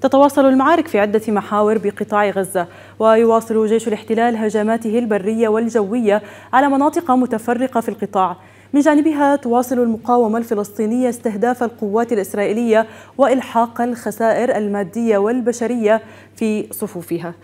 تتواصل المعارك في عدة محاور بقطاع غزة ويواصل جيش الاحتلال هجماته البرية والجوية على مناطق متفرقة في القطاع من جانبها تواصل المقاومة الفلسطينية استهداف القوات الإسرائيلية وإلحاق الخسائر المادية والبشرية في صفوفها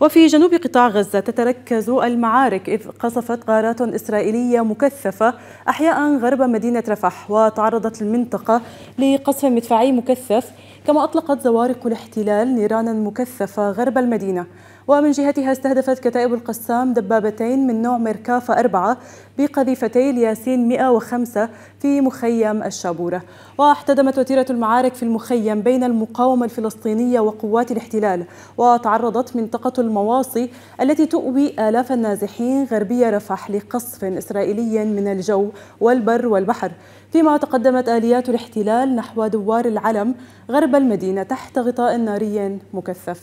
وفي جنوب قطاع غزة تتركز المعارك إذ قصفت غارات إسرائيلية مكثفة أحياء غرب مدينة رفح وتعرضت المنطقة لقصف مدفعي مكثف كما أطلقت زوارق الاحتلال نيرانا مكثفة غرب المدينة ومن جهتها استهدفت كتائب القسام دبابتين من نوع مركافة أربعة بقذيفتي الياسين 105 في مخيم الشابورة واحتدمت وتيرة المعارك في المخيم بين المقاومة الفلسطينية وقوات الاحتلال وتعرضت منطقة المواصي التي تؤوي آلاف النازحين غربية رفح لقصف إسرائيلي من الجو والبر والبحر فيما تقدمت آليات الاحتلال نحو دوار العلم غرب المدينة تحت غطاء ناري مكثف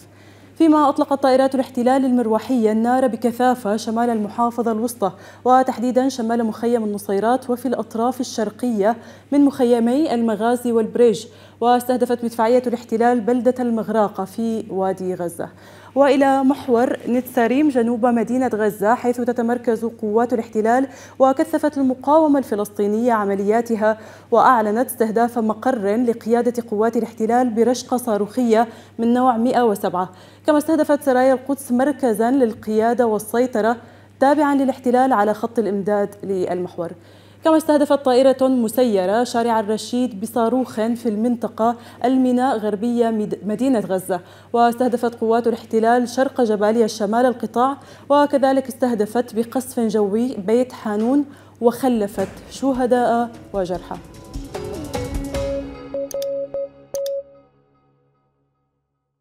فيما أطلقت طائرات الاحتلال المروحية النار بكثافة شمال المحافظة الوسطى وتحديدا شمال مخيم النصيرات وفي الأطراف الشرقية من مخيمي المغازي والبريج واستهدفت مدفعية الاحتلال بلدة المغراقة في وادي غزة وإلى محور نتساريم جنوب مدينة غزة حيث تتمركز قوات الاحتلال وكثفت المقاومة الفلسطينية عملياتها وأعلنت استهداف مقر لقيادة قوات الاحتلال برشقة صاروخية من نوع 107 كما استهدفت سرايا القدس مركزا للقيادة والسيطرة تابعا للاحتلال على خط الإمداد للمحور كما استهدفت طائرة مسيرة شارع الرشيد بصاروخ في المنطقة الميناء غربية مدينة غزة واستهدفت قوات الاحتلال شرق جباليا شمال القطاع وكذلك استهدفت بقصف جوي بيت حانون وخلفت شهداء وجرحى